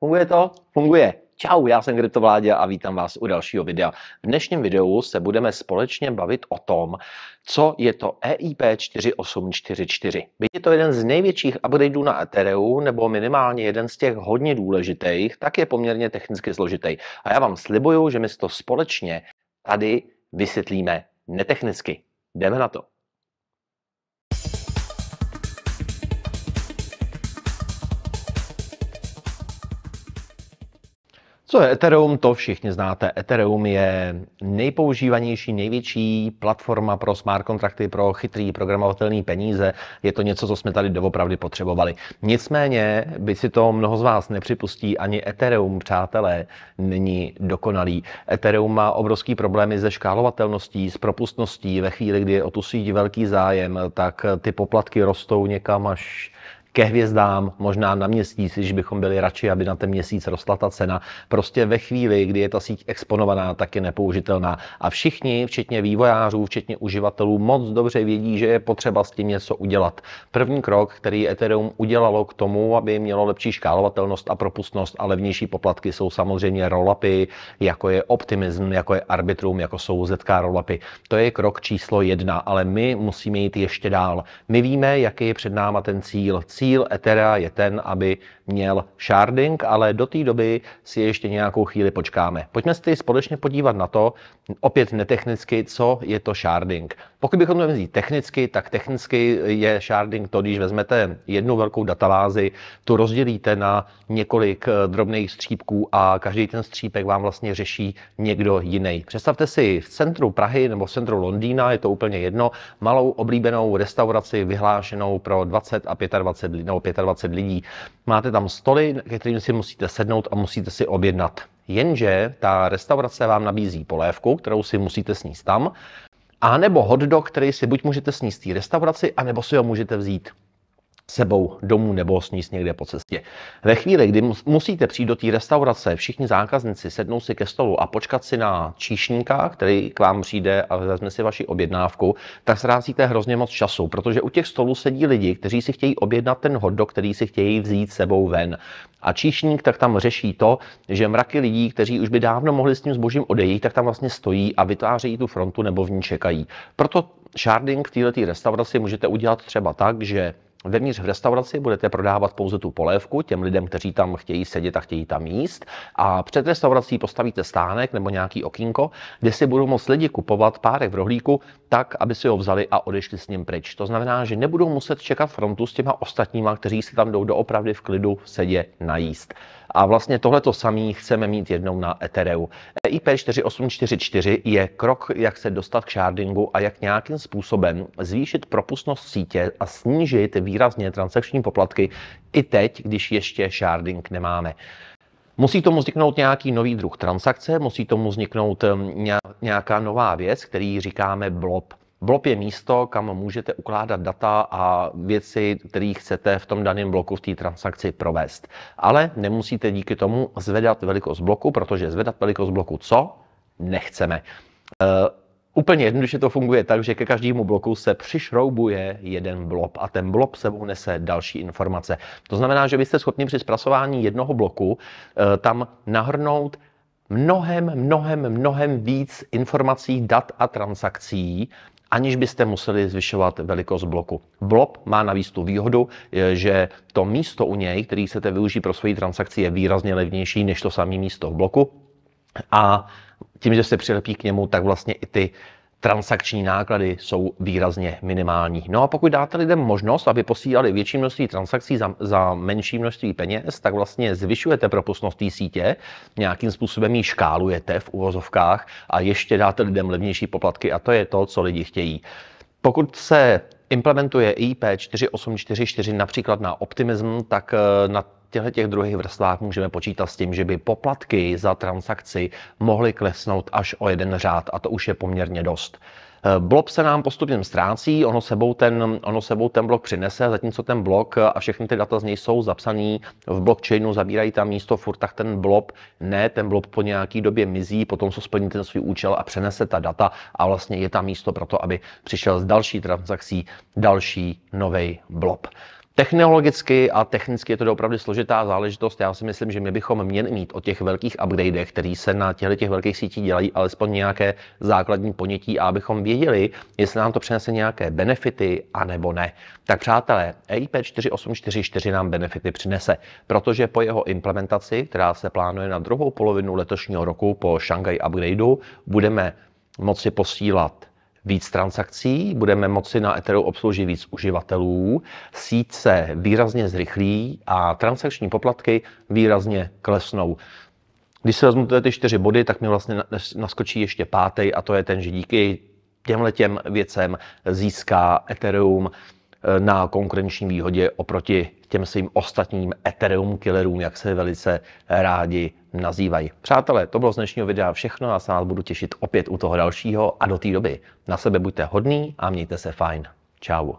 Funguje to? Funguje. Čau, já jsem Kryptovládě a vítám vás u dalšího videa. V dnešním videu se budeme společně bavit o tom, co je to EIP 4844. Byť je to jeden z největších updateů na Ethereum, nebo minimálně jeden z těch hodně důležitých, tak je poměrně technicky složitý. A já vám slibuju, že my to společně tady vysvětlíme netechnicky. Jdeme na to. Co je Ethereum? To všichni znáte. Ethereum je nejpoužívanější, největší platforma pro smart kontrakty, pro chytrý programovatelný peníze. Je to něco, co jsme tady doopravdy potřebovali. Nicméně by si to mnoho z vás nepřipustí, ani Ethereum, přátelé, není dokonalý. Ethereum má obrovský problémy se škálovatelností, s propustností. Ve chvíli, kdy je o tu síť velký zájem, tak ty poplatky rostou někam až ke hvězdám, možná na měsíc, když bychom byli radši, aby na ten měsíc rostla ta cena. Prostě ve chvíli, kdy je ta síť exponovaná, tak je nepoužitelná. A všichni, včetně vývojářů, včetně uživatelů, moc dobře vědí, že je potřeba s tím něco udělat. První krok, který Ethereum udělalo k tomu, aby mělo lepší škálovatelnost a propustnost a levnější poplatky, jsou samozřejmě rolapy, jako je Optimism, jako je Arbitrum, jako jsou ZK rolapy. To je krok číslo jedna, ale my musíme jít ještě dál. My víme, jaký je před náma ten cíl Cíl Ethera je ten, aby měl sharding, ale do té doby si ještě nějakou chvíli počkáme. Pojďme si společně podívat na to, opět netechnicky, co je to sharding. Pokud bychom to vzít technicky, tak technicky je sharding to, když vezmete jednu velkou databázi, tu rozdělíte na několik eh, drobných střípků a každý ten střípek vám vlastně řeší někdo jiný. Představte si v centru Prahy nebo v centru Londýna, je to úplně jedno, malou oblíbenou restauraci vyhlášenou pro 20 a 25 20 lidí, nebo 25 lidí. Máte tam stoly, ke kterým si musíte sednout a musíte si objednat. Jenže ta restaurace vám nabízí polévku, kterou si musíte sníst tam, a nebo hot dog, který si buď můžete sníst v té restauraci, anebo si ho můžete vzít sebou domů nebo sníst někde po cestě. Ve chvíli, kdy musíte přijít do té restaurace, všichni zákazníci sednou si ke stolu a počkat si na číšníka, který k vám přijde a vezme si vaši objednávku, tak ztrácíte hrozně moc času, protože u těch stolů sedí lidi, kteří si chtějí objednat ten hotdog, který si chtějí vzít sebou ven. A číšník tak tam řeší to, že mraky lidí, kteří už by dávno mohli s tím zbožím odejít, tak tam vlastně stojí a vytvářejí tu frontu nebo v ní čekají. Proto sharding v této restauraci můžete udělat třeba tak, že Vevnitř v restauraci budete prodávat pouze tu polévku těm lidem, kteří tam chtějí sedět a chtějí tam jíst. A před restaurací postavíte stánek nebo nějaký okýnko, kde si budou moct lidi kupovat párek v rohlíku tak, aby si ho vzali a odešli s ním pryč. To znamená, že nebudou muset čekat frontu s těma ostatníma, kteří si tam jdou doopravdy v klidu sedět sedě najíst. A vlastně tohle to samé chceme mít jednou na Ethereu. EIP 4844 je krok, jak se dostat k shardingu a jak nějakým způsobem zvýšit propustnost sítě a snížit výrazně transakční poplatky i teď, když ještě sharding nemáme. Musí tomu vzniknout nějaký nový druh transakce, musí tomu vzniknout hm, nějaká nová věc, který říkáme blob. Blob je místo, kam můžete ukládat data a věci, které chcete v tom daném bloku v té transakci provést. Ale nemusíte díky tomu zvedat velikost bloku, protože zvedat velikost bloku co? Nechceme. E, Úplně jednoduše to funguje tak, že ke každému bloku se přišroubuje jeden blob a ten blob se nese další informace. To znamená, že vy jste schopni při zpracování jednoho bloku eh, tam nahrnout mnohem, mnohem, mnohem víc informací, dat a transakcí, aniž byste museli zvyšovat velikost bloku. Blob má navíc tu výhodu, že to místo u něj, který chcete využít pro svoji transakci, je výrazně levnější než to samé místo v bloku. A tím, že se přilepí k němu, tak vlastně i ty transakční náklady jsou výrazně minimální. No a pokud dáte lidem možnost, aby posílali větší množství transakcí za, za menší množství peněz, tak vlastně zvyšujete propustnost té sítě, nějakým způsobem ji škálujete v uvozovkách a ještě dáte lidem levnější poplatky a to je to, co lidi chtějí. Pokud se implementuje IP 4844 například na Optimism, tak eh, na těchto těch druhých vrstvách můžeme počítat s tím, že by poplatky za transakci mohly klesnout až o jeden řád a to už je poměrně dost. Eh, blob se nám postupně ztrácí, ono sebou, ten, ono sebou ten blok přinese, zatímco ten blok eh, a všechny ty data z něj jsou zapsaný v blockchainu, zabírají tam místo furt, tak ten blob ne, ten blob po nějaký době mizí, potom se splní ten svůj účel a přenese ta data a vlastně je tam místo pro to, aby přišel s další transakcí další nový blob. Technologicky a technicky je to opravdu složitá záležitost. Já si myslím, že my bychom měli mít o těch velkých upgradech, které se na těchto těch velkých sítích dělají, alespoň nějaké základní ponětí a abychom věděli, jestli nám to přinese nějaké benefity a nebo ne. Tak přátelé, EIP 4844 nám benefity přinese, protože po jeho implementaci, která se plánuje na druhou polovinu letošního roku po Shanghai upgradeu, budeme moci posílat víc transakcí, budeme moci na Ethereum obsloužit víc uživatelů, síť se výrazně zrychlí a transakční poplatky výrazně klesnou. Když si vezmu ty čtyři body, tak mi vlastně naskočí ještě pátý a to je ten, že díky těmhle těm věcem získá Ethereum Eh, na konkurenční výhodě oproti těm svým ostatním Ethereum killerům, jak se velice rádi nazývají. Přátelé, to bylo z dnešního videa všechno a se vás budu těšit opět u toho dalšího a do té doby na sebe buďte hodný a mějte se fajn. Čau.